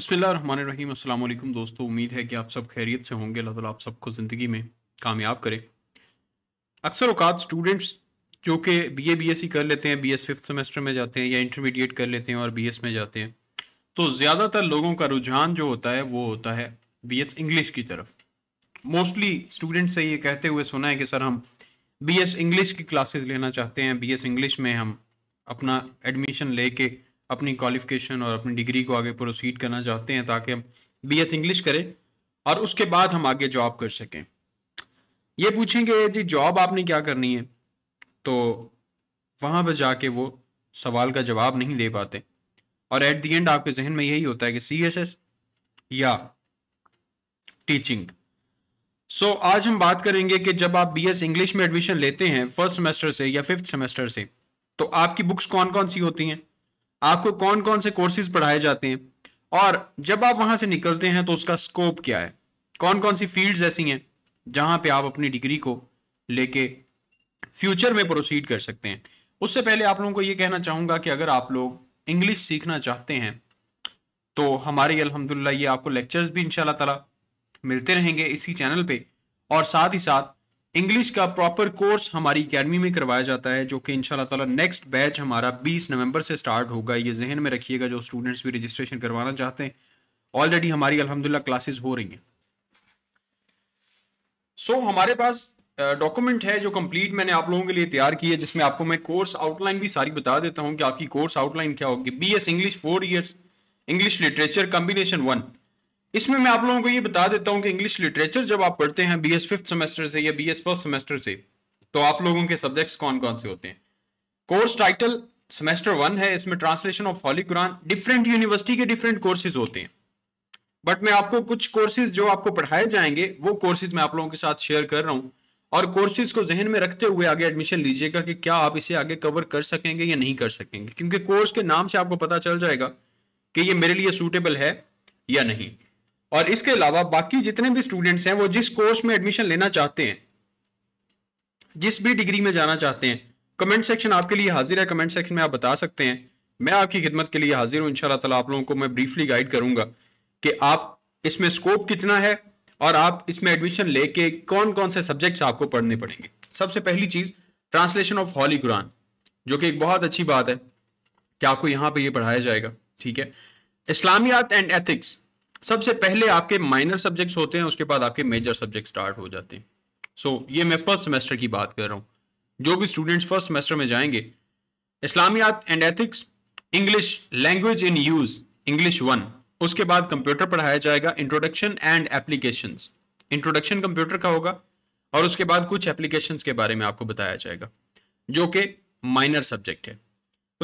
अस्सलाम वालेकुम दोस्तों उम्मीद है कि आप सब खैरियत से होंगे अल्लाह आप सबको ज़िंदगी में कामयाब करें अक्सर अवकात स्टूडेंट्स जो कि B A B S C कर लेते हैं बी एस फिफ्थ सेमेस्टर में जाते हैं या इंटरमीडिएट कर लेते हैं और बी एस में जाते हैं तो ज़्यादातर लोगों का रुझान जो होता है वो होता है बी एस इंग्लिश की तरफ मोस्टली स्टूडेंट से ये कहते हुए सुना है कि सर हम बी एस इंग्लिश की क्लासेज लेना चाहते हैं बी एस इंग्लिश में हम अपना एडमिशन ले के अपनी क्वालिफिकेशन और अपनी डिग्री को आगे प्रोसीड करना चाहते हैं ताकि हम बी एस इंग्लिश करें और उसके बाद हम आगे जॉब कर सकें ये पूछेंगे जी जॉब आपने क्या करनी है तो वहाँ पर जाके वो सवाल का जवाब नहीं दे पाते और एट दी एंड आपके जहन में यही होता है कि सी एस एस या टीचिंग सो so, आज हम बात करेंगे कि जब आप बी एस इंग्लिश में एडमिशन लेते हैं फर्स्ट सेमेस्टर से या फिफ्थ सेमेस्टर से तो आपकी बुक्स कौन कौन सी होती हैं आपको कौन कौन से कोर्सेज पढ़ाए जाते हैं और जब आप वहां से निकलते हैं तो उसका स्कोप क्या है कौन कौन सी फील्ड्स ऐसी हैं जहां पे आप अपनी डिग्री को लेके फ्यूचर में प्रोसीड कर सकते हैं उससे पहले आप लोगों को ये कहना चाहूँगा कि अगर आप लोग इंग्लिश सीखना चाहते हैं तो हमारे अल्हम्दुलिल्लाह ये आपको लेक्चर्स भी इंशाल्लाह ताला मिलते रहेंगे इसी चैनल पे और साथ ही साथ इंग्लिश का प्रॉपर कोर्स हमारी अकेडमी में करवाया जाता है जो कि इंशाल्लाह ताला नेक्स्ट बैच हमारा 20 नवंबर से स्टार्ट होगा ये जहन में रखिएगा जो स्टूडेंट्स भी रजिस्ट्रेशन करवाना चाहते हैं ऑलरेडी हमारी अलहमदिल्ला क्लासेस हो रही हैं सो so, हमारे पास डॉक्यूमेंट है जो कंप्लीट मैंने आप लोगों के लिए तैयार की है जिसमें आपको मैं कोर्स आउटलाइन भी सारी बता देता हूँ कि आपकी कोर्स आउटलाइन क्या होगी B S English four years English literature combination one इसमें मैं आप लोगों को ये बता देता हूं कि इंग्लिश लिटरेचर जब आप पढ़ते हैं बी एस फिफ्थ सेमेस्टर से या बी एस फर्स्ट सेमेस्टर से तो आप लोगों के सब्जेक्ट्स कौन कौन से होते हैं कोर्स टाइटल सेमेस्टर वन है इसमें translation of holy Quran different university के डिफरेंट कोर्सेज होते हैं बट मैं आपको कुछ कोर्सेज जो आपको पढ़ाए जाएंगे वो कोर्सेज मैं आप लोगों के साथ शेयर कर रहा हूँ और कोर्सेज को जहन में रखते हुए आगे एडमिशन लीजिएगा कि क्या आप इसे आगे कवर कर सकेंगे या नहीं कर सकेंगे क्योंकि कोर्स के नाम से आपको पता चल जाएगा कि ये मेरे लिए सूटेबल है या नहीं और इसके अलावा बाकी जितने भी स्टूडेंट्स हैं वो जिस कोर्स में एडमिशन लेना चाहते हैं जिस भी डिग्री में जाना चाहते हैं कमेंट सेक्शन आपके लिए हाजिर है कमेंट सेक्शन में आप बता सकते हैं मैं आपकी खिदमत के लिए हाजिर हूँ इन ताला आप लोगों को मैं ब्रीफली गाइड करूंगा कि आप इसमें स्कोप कितना है और आप इसमें एडमिशन लेके कौन कौन से सब्जेक्ट्स आपको पढ़ने पड़ेंगे सबसे पहली चीज़ ट्रांसलेशन ऑफ हॉली कुरान जो कि एक बहुत अच्छी बात है कि आपको यहाँ पे ये पढ़ाया जाएगा ठीक है इस्लामियात एंड एथिक्स सबसे पहले आपके माइनर सब्जेक्ट्स होते हैं उसके बाद आपके मेजर सब्जेक्ट स्टार्ट हो जाते हैं सो so, ये मैं फर्स्ट सेमेस्टर की बात कर रहा हूँ जो भी स्टूडेंट्स फर्स्ट सेमेस्टर में जाएंगे इस्लामियात and ethics English language in use English one उसके बाद कंप्यूटर पढ़ाया जाएगा introduction and application introduction computer का होगा और उसके बाद कुछ एप्लीकेशन के बारे में आपको बताया जाएगा जो कि माइनर सब्जेक्ट है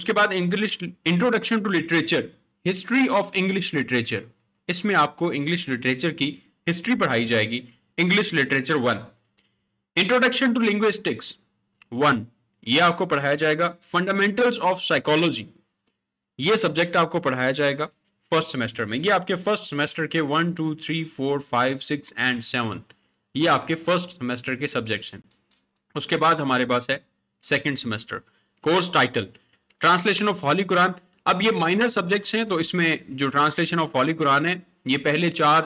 उसके बाद English introduction to literature history of English literature इसमें आपको इंग्लिश लिटरेचर की हिस्ट्री पढ़ाई जाएगी English literature one introduction to linguistics one ये आपको पढ़ाया जाएगा फंडामेंटल्स ऑफ साइकोलॉजी ये सब्जेक्ट आपको पढ़ाया जाएगा फर्स्ट सेमेस्टर में ये आपके फर्स्ट सेमेस्टर के one two three four five six and seven ये आपके फर्स्ट सेमेस्टर के सब्जेक्ट्स हैं उसके बाद हमारे पास है second semester course title translation of holy Quran अब ये माइनर सब्जेक्ट्स हैं तो इसमें जो ट्रांसलेशन ऑफ हॉली कुरान है ये पहले चार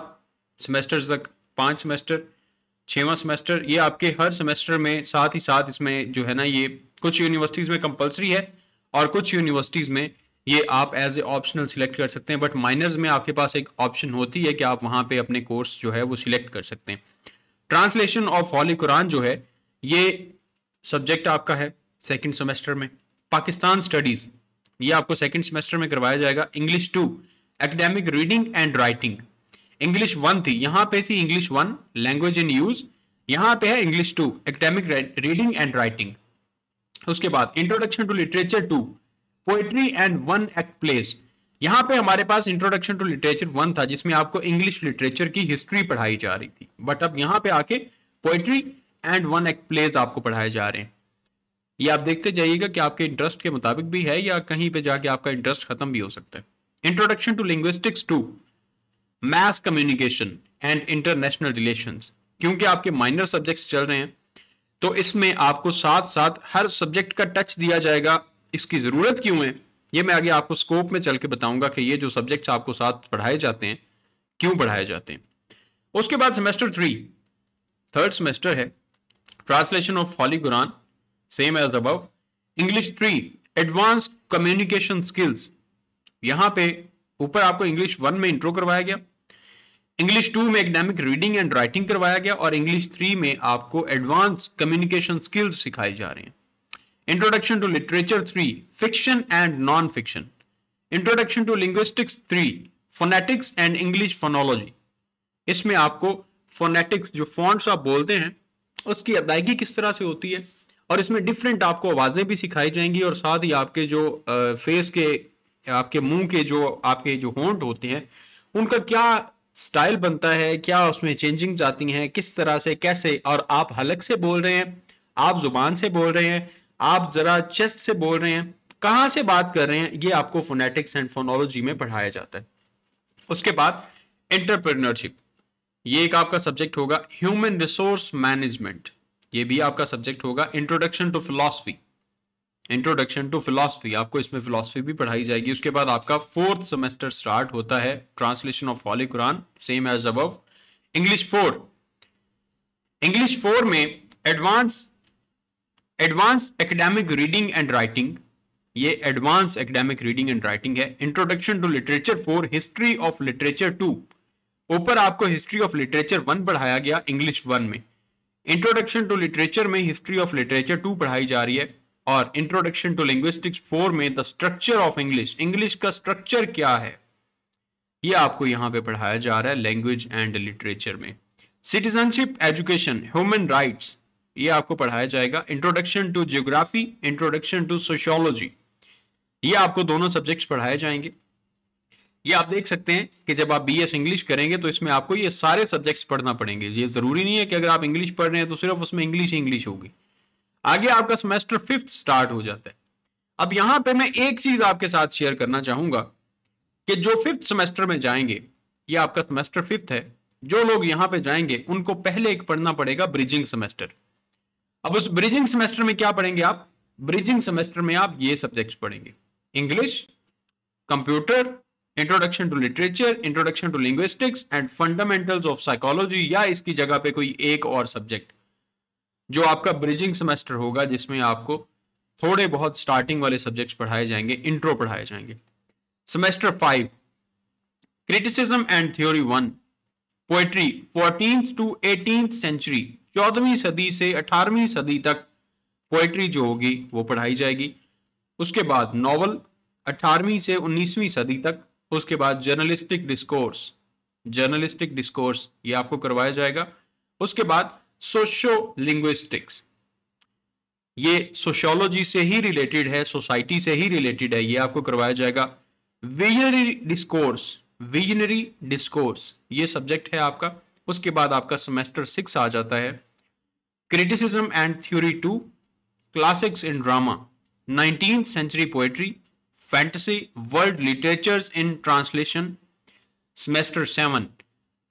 सेमेस्टर्स तक पांच सेमेस्टर छवा सेमेस्टर ये आपके हर सेमेस्टर में साथ ही साथ इसमें जो है ना ये कुछ यूनिवर्सिटीज़ में कंपलसरी है और कुछ यूनिवर्सिटीज़ में ये आप एज ए ऑप्शनल सिलेक्ट कर सकते हैं बट माइनर्स में आपके पास एक ऑप्शन होती है कि आप वहां पे अपने कोर्स जो है वो सिलेक्ट कर सकते हैं ट्रांसलेशन ऑफ हॉली कुरान जो है ये सब्जेक्ट आपका है सेकेंड सेमेस्टर में पाकिस्तान स्टडीज़ ये आपको सेकेंड सेमेस्टर में करवाया जाएगा English two academic reading and writing English one थी यहाँ पे थी English one language in use यहाँ पे है English two academic reading and writing उसके बाद introduction to literature two poetry and one act plays यहाँ पे हमारे पास इंट्रोडक्शन टू लिटरेचर वन था जिसमें आपको इंग्लिश लिटरेचर की हिस्ट्री पढ़ाई जा रही थी बट अब यहाँ पे आके poetry and one act plays आपको पढ़ाए जा रहे हैं ये आप देखते जाइएगा कि आपके इंटरेस्ट के मुताबिक भी है या कहीं पे जाके आपका इंटरेस्ट खत्म भी हो सकता है introduction to linguistics two mass communication and international relation क्योंकि आपके माइनर सब्जेक्ट चल रहे हैं तो इसमें आपको साथ साथ हर सब्जेक्ट का टच दिया जाएगा इसकी ज़रूरत क्यों है ये मैं आगे आपको स्कोप में चल के बताऊंगा कि ये जो सब्जेक्ट्स आपको साथ पढ़ाए जाते हैं क्यों पढ़ाए जाते हैं उसके बाद सेमेस्टर थ्री थर्ड सेमेस्टर है translation of holy Quran same as अब English three advance communication skills यहां पे ऊपर आपको इंग्लिश वन में इंट्रो करवाया गया इंग्लिश टू में एकडेमिक रीडिंग एंड राइटिंग करवाया गया और इंग्लिश थ्री में आपको एडवांस कम्युनिकेशन स्किल्स सिखाई जा रहे हैं introduction to literature three fiction and non fiction introduction to linguistics three phonetics and English phonology इसमें आपको फोनेटिक्स जो फॉन्ट्स आप बोलते हैं उसकी अदायगी किस तरह से होती है और इसमें डिफरेंट आपको आवाज़ें भी सिखाई जाएंगी और साथ ही आपके जो फेस के आपके मुंह के जो आपके जो होंट होते हैं उनका क्या स्टाइल बनता है क्या उसमें चेंजिंग आती हैं किस तरह से कैसे और आप हलक से बोल रहे हैं आप जुबान से बोल रहे हैं आप जरा चेस्ट से बोल रहे हैं कहां से बात कर रहे हैं ये आपको फोनेटिक्स एंड फोनोलॉजी में पढ़ाया जाता है उसके बाद इंटरप्रिनरशिप ये एक आपका सब्जेक्ट होगा ह्यूमन रिसोर्स मैनेजमेंट ये भी आपका सब्जेक्ट होगा introduction to philosophy introduction to philosophy आपको इसमें फिलॉसफी भी पढ़ाई जाएगी उसके बाद आपका फोर्थ सेमेस्टर स्टार्ट होता है translation of holy Quran same as अब इंग्लिश फोर इंग्लिश फोर में advance advance academic reading and writing ये advance academic reading and writing है introduction to literature four history of literature two ऊपर आपको history of literature one पढ़ाया गया English one में introduction to literature में history of literature two पढ़ाई जा रही है और इंट्रोडक्शन टू लिंग्विस्टिक्स फोर में the structure of English English का स्ट्रक्चर क्या है ये आपको यहाँ पे पढ़ाया जा रहा है लैंग्वेज एंड लिटरेचर में सिटीजनशिप एजुकेशन ह्यूमन राइट्स ये आपको पढ़ाया जाएगा introduction to geography introduction to sociology ये आपको दोनों सब्जेक्ट्स पढ़ाए जाएंगे ये आप देख सकते हैं कि जब आप बी एस इंग्लिश करेंगे तो इसमें आपको ये सारे सब्जेक्ट्स पढ़ना पड़ेंगे ये ज़रूरी नहीं है कि अगर आप इंग्लिश पढ़ रहे हैं तो सिर्फ उसमें इंग्लिश इंग्लिश होगी आगे आपका सेमेस्टर फिफ्थ स्टार्ट हो जाता है अब यहां पे मैं एक चीज़ आपके साथ शेयर करना चाहूंगा कि जो फिफ्थ सेमेस्टर में जाएंगे ये आपका सेमेस्टर फिफ्थ है जो लोग यहाँ पे जाएंगे उनको पहले एक पढ़ना पड़ेगा ब्रिजिंग सेमेस्टर अब उस ब्रिजिंग सेमेस्टर में क्या पढ़ेंगे आप ब्रिजिंग सेमेस्टर में आप ये सब्जेक्ट पढ़ेंगे English computer introduction to literature introduction to linguistics and fundamentals of psychology या इसकी जगह पे कोई एक और सब्जेक्ट जो आपका ब्रिजिंग सेमेस्टर होगा जिसमें आपको थोड़े बहुत स्टार्टिंग वाले सब्जेक्ट्स पढ़ाए जाएंगे इंट्रो पढ़ाए जाएंगे semester five criticism and theory one poetry fourteen to eighteen century चौदहवीं सदी से अठारहवीं सदी तक पोएट्री जो होगी वो पढ़ाई जाएगी उसके बाद नॉवल अठारहवीं से उन्नीसवीं सदी तक उसके बाद जर्नलिस्टिक डिस्कोर्स जर्नलिस्टिक डिस्कोर्स ये आपको करवाया जाएगा उसके बाद सोशो लिंग्विस्टिक्स ये सोशियोलॉजी से ही रिलेटेड है सोसाइटी से ही रिलेटेड है ये आपको करवाया जाएगा विजनरी डिस्कोर्स विजनरी डिस्कोर्स ये सब्जेक्ट है आपका उसके बाद आपका सेमेस्टर सिक्स आ जाता है criticism and theory two classics in drama nineteen century poetry fantasy world literatures in translation semester 7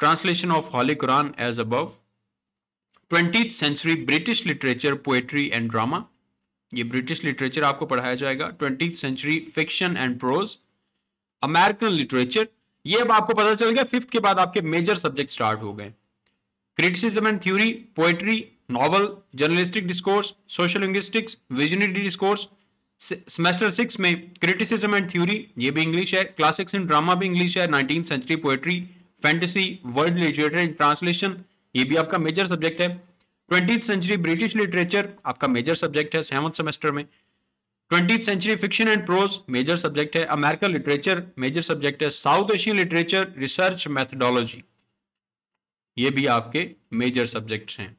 translation of holy quran as above 20th century british literature poetry and drama ये British literature आपको पढ़ाया जाएगा twenty century fiction and prose American literature ये अब आपको पता चल गया फिफ्थ के बाद आपके मेजर सब्जेक्ट स्टार्ट हो गए criticism and theory poetry novel journalistic discourse social linguistics visionary discourse semester six में क्रिटिसिज्म एंड थ्योरी ये भी इंग्लिश है क्लासिक्स एंड ड्रामा भी इंग्लिश है nineteen century poetry fantasy world literature and translation ये भी आपका मेजर सब्जेक्ट है ट्वेंटी सेंचुरी ब्रिटिश लिटरेचर आपका मेजर सब्जेक्ट है सेवंथ सेमेस्टर में twenty century fiction and prose major subject है अमेरिकन लिटरेचर मेजर सब्जेक्ट है south Asian literature research methodology ये भी आपके मेजर सब्जेक्ट्स हैं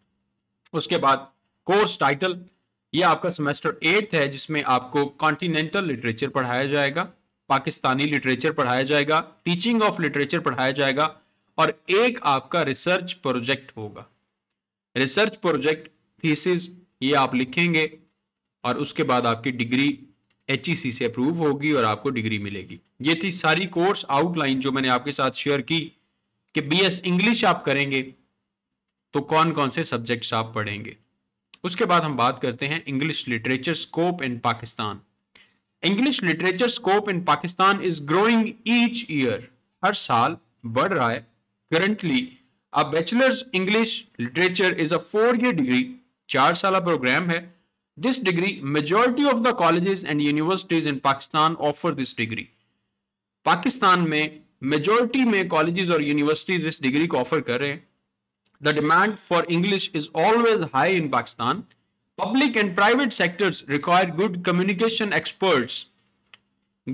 उसके बाद कोर्स टाइटल ये आपका सेमेस्टर एट्थ है जिसमें आपको कॉन्टिनेंटल लिटरेचर पढ़ाया जाएगा पाकिस्तानी लिटरेचर पढ़ाया जाएगा टीचिंग ऑफ लिटरेचर पढ़ाया जाएगा और एक आपका रिसर्च प्रोजेक्ट होगा रिसर्च प्रोजेक्ट थीसिस ये आप लिखेंगे और उसके बाद आपकी डिग्री एच e से अप्रूव होगी और आपको डिग्री मिलेगी ये थी सारी कोर्स आउटलाइन जो मैंने आपके साथ शेयर की कि बी एस इंग्लिश आप करेंगे तो कौन कौन से सब्जेक्ट्स आप पढ़ेंगे उसके बाद हम बात करते हैं English literature scope in Pakistan English literature scope in Pakistan is growing each year हर साल बढ़ रहा है currently a bachelors English literature is a four year degree चार साल प्रोग्राम है this degree majority of the colleges and universities in Pakistan offer this degree Pakistan में majority में कॉलेजेस और यूनिवर्सिटीज इस डिग्री को ऑफर कर रहे हैं The demand for English is always high in Pakistan. Public and private sectors require good communication experts.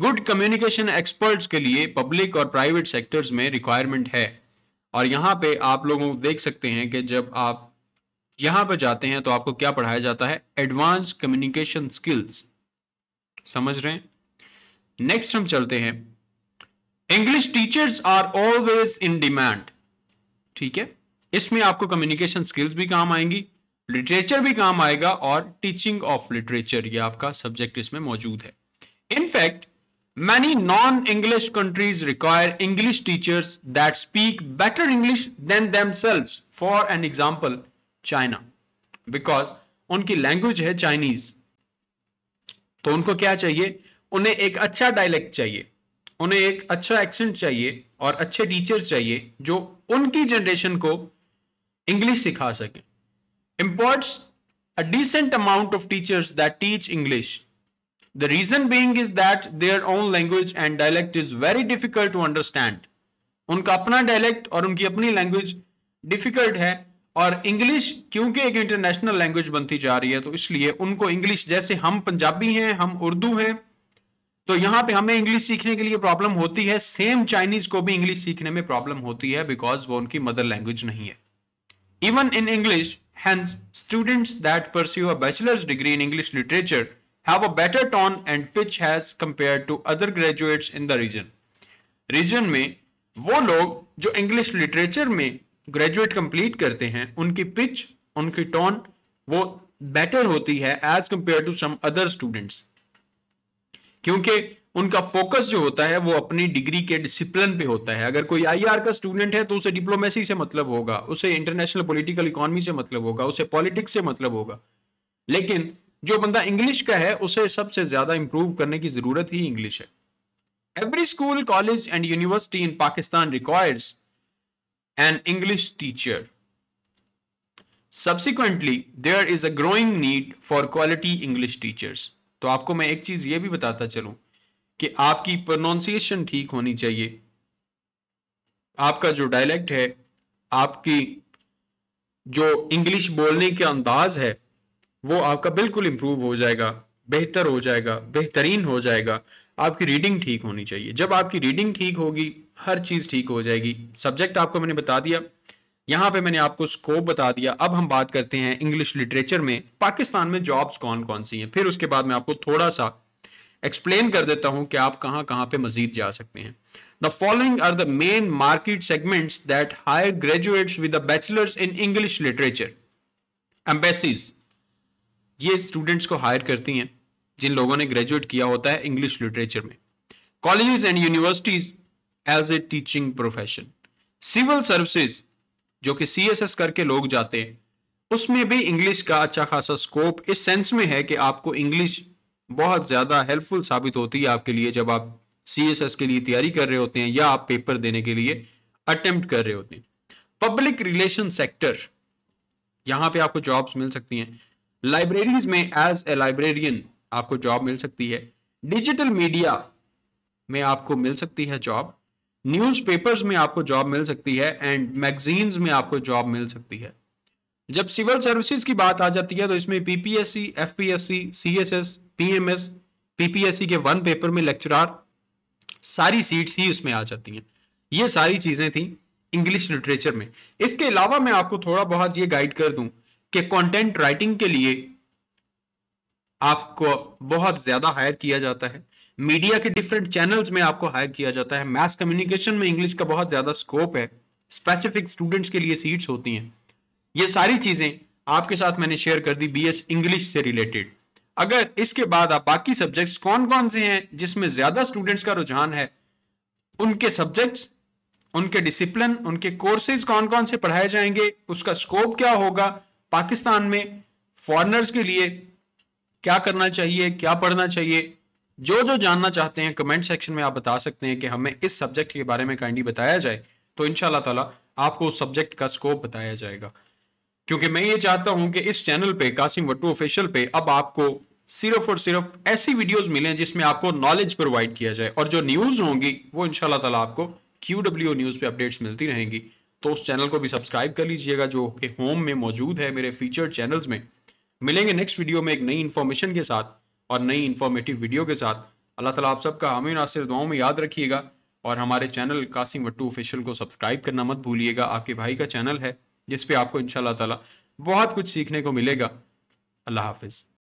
Good communication experts के लिए पब्लिक और प्राइवेट सेक्टर्स में रिक्वायरमेंट है और यहाँ पे आप लोगों को देख सकते हैं कि जब आप यहाँ पे जाते हैं तो आपको क्या पढ़ाया जाता है एडवांस कम्युनिकेशन स्किल्स समझ रहे हैं नेक्स्ट हम चलते हैं English teachers are always in demand ठीक है इसमें आपको कम्युनिकेशन स्किल्स भी काम आएंगी लिटरेचर भी काम आएगा और टीचिंग ऑफ लिटरेचर ये आपका सब्जेक्ट इसमें मौजूद है in fact many non English countries require English teachers that speak better English than them for an example China because उनकी लैंग्वेज है चाइनीज तो उनको क्या चाहिए उन्हें एक अच्छा डायलेक्ट चाहिए उन्हें एक अच्छा एक्सेंट चाहिए और अच्छे टीचर्स चाहिए जो उनकी जनरेशन को इंग्लिश सिखा सके imports a decent amount of teachers that teach English the reason being is that their own language and dialect is very difficult to understand उनका अपना डायलेक्ट और उनकी अपनी लैंग्वेज डिफिकल्ट है और इंग्लिश क्योंकि एक इंटरनेशनल लैंग्वेज बनती जा रही है तो इसलिए उनको इंग्लिश जैसे हम पंजाबी हैं हम उर्दू हैं तो यहां पे हमें इंग्लिश सीखने के लिए प्रॉब्लम होती है सेम चाइनीज को भी इंग्लिश सीखने में प्रॉब्लम होती है बिकॉज वो उनकी मदर लैंग्वेज नहीं है Even in English, hence, students that pursue a bachelor's degree in English literature have a better tone and pitch as compared to other graduates in the region. region mein wo log jo english literature mein graduate complete karte hain unki pitch unki tone wo better hoti hai as compared to some other students kyunki उनका focus जो होता है वो अपनी degree के discipline पे होता है अगर कोई आईआर का स्टूडेंट है तो उसे डिप्लोमेसी से मतलब होगा उसे इंटरनेशनल पॉलिटिकल इकोनॉमी से मतलब होगा उसे पॉलिटिक्स से मतलब होगा लेकिन जो बंदा इंग्लिश का है उसे सबसे ज्यादा इंप्रूव करने की जरूरत ही इंग्लिश है every school college and university in Pakistan requires an English teacher subsequently there is a growing need for quality English teachers तो आपको मैं एक चीज ये भी बताता चलूं कि आपकी प्रोनाउंसिएशन ठीक होनी चाहिए आपका जो डायलेक्ट है आपकी जो इंग्लिश बोलने का अंदाज है वो आपका बिल्कुल इम्प्रूव हो जाएगा बेहतर हो जाएगा बेहतरीन हो जाएगा आपकी रीडिंग ठीक होनी चाहिए जब आपकी रीडिंग ठीक होगी हर चीज़ ठीक हो जाएगी सब्जेक्ट आपको मैंने बता दिया यहां पे मैंने आपको स्कोप बता दिया अब हम बात करते हैं इंग्लिश लिटरेचर में पाकिस्तान में जॉब्स कौन कौन सी हैं फिर उसके बाद मैं आपको थोड़ा सा एक्सप्लेन कर देता हूं कि आप कहां कहां पे मजीद जा सकते हैं the following are the main market segments that hire graduates with bachelors in English literature embassies ये स्टूडेंट्स को हायर करती हैं जिन लोगों ने ग्रेजुएट किया होता है इंग्लिश लिटरेचर में colleges and universities as a teaching profession civil services जो कि सी करके लोग जाते हैं उसमें भी इंग्लिश का अच्छा खासा स्कोप इस सेंस में है कि आपको इंग्लिश बहुत ज़्यादा हेल्पफुल साबित होती है आपके लिए जब आप सी के लिए तैयारी कर रहे होते हैं या आप पेपर देने के लिए अटेम्प्ट कर रहे होते हैं पब्लिक रिलेशन सेक्टर यहाँ पे आपको जॉब्स मिल सकती हैं लाइब्रेरीज में एज ए लाइब्रेरियन आपको जॉब मिल सकती है डिजिटल मीडिया में आपको मिल सकती है जॉब न्यूज़पेपर्स में आपको जॉब मिल सकती है एंड मैगजीन्स में आपको जॉब मिल सकती है जब सिविल सर्विसेज की बात आ जाती है तो इसमें PPSC FPSC CSS PMS PPSC के वन पेपर में लेक्चरार सारी सीट्स ही उसमें आ जाती हैं ये सारी चीजें थी इंग्लिश लिटरेचर में इसके अलावा मैं आपको थोड़ा बहुत ये गाइड कर दूं कि कंटेंट राइटिंग के लिए आपको बहुत ज्यादा हायर किया जाता है मीडिया के डिफरेंट चैनल्स में आपको हायर किया जाता है मैथ कम्युनिकेशन में इंग्लिश का बहुत ज्यादा स्कोप है स्पेसिफिक स्टूडेंट्स के लिए सीट्स होती हैं ये सारी चीज़ें आपके साथ मैंने शेयर कर दी बीएस इंग्लिश से रिलेटेड अगर इसके बाद आप बाकी सब्जेक्ट्स कौन कौन से हैं जिसमें ज़्यादा स्टूडेंट्स का रुझान है उनके सब्जेक्ट्स उनके डिसिप्लिन उनके कोर्सेज कौन कौन से पढ़ाए जाएंगे उसका स्कोप क्या होगा पाकिस्तान में फॉरनर्स के लिए क्या करना चाहिए क्या पढ़ना चाहिए जो जो जानना चाहते हैं कमेंट सेक्शन में आप बता सकते हैं कि हमें इस सब्जेक्ट के बारे में काइंडली बताया जाए तो इनशाला आपको उस सब्जेक्ट का स्कोप बताया जाएगा क्योंकि मैं ये चाहता हूं कि इस चैनल पे कासिम वट्टू ऑफिशियल पे अब आपको सिर्फ और सिर्फ ऐसी वीडियोस मिले जिसमें आपको नॉलेज प्रोवाइड किया जाए और जो न्यूज़ होंगी वो इनशाला तला आपको क्यू डब्ल्यू न्यूज़ पे अपडेट्स मिलती रहेंगी तो उस चैनल को भी सब्सक्राइब कर लीजिएगा जो कि होम में मौजूद है मेरे फीचर चैनल्स में मिलेंगे नेक्स्ट वीडियो में एक नई इन्फॉर्मेशन के साथ और नई इन्फॉर्मेटिव वीडियो के साथ अल्लाह तला आप सबका हमें आसर दुआओं में याद रखिएगा और हमारे चैनल कासिम वट्टू ऑफिशियल को सब्सक्राइब करना मत भूलिएगा आपके भाई का चैनल है जिसपे आपको इनशाला बहुत कुछ सीखने को मिलेगा अल्लाह हाफिज़